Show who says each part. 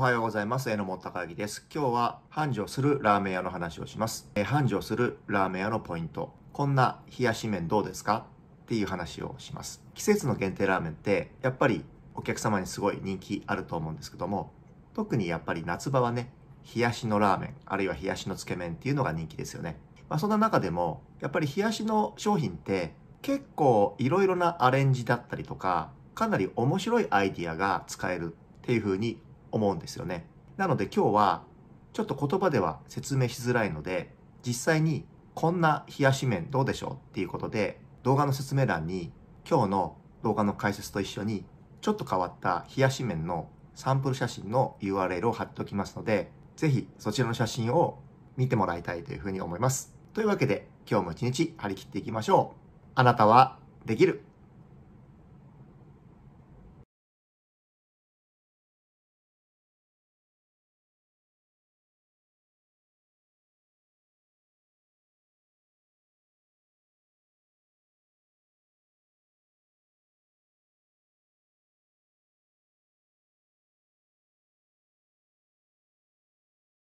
Speaker 1: おはようございます。榎本高之です。今日は繁盛するラーメン屋の話をします。え繁盛するラーメン屋のポイント。こんな冷やし麺どうですかっていう話をします。季節の限定ラーメンってやっぱりお客様にすごい人気あると思うんですけども、特にやっぱり夏場はね、冷やしのラーメン、あるいは冷やしのつけ麺っていうのが人気ですよね。まあ、そんな中でも、やっぱり冷やしの商品って結構いろいろなアレンジだったりとか、かなり面白いアイディアが使えるっていう風に思うんですよね。なので今日はちょっと言葉では説明しづらいので実際にこんな冷やし麺どうでしょうっていうことで動画の説明欄に今日の動画の解説と一緒にちょっと変わった冷やし麺のサンプル写真の URL を貼っておきますので是非そちらの写真を見てもらいたいというふうに思います。というわけで今日も一日張り切っていきましょう。あなたはできる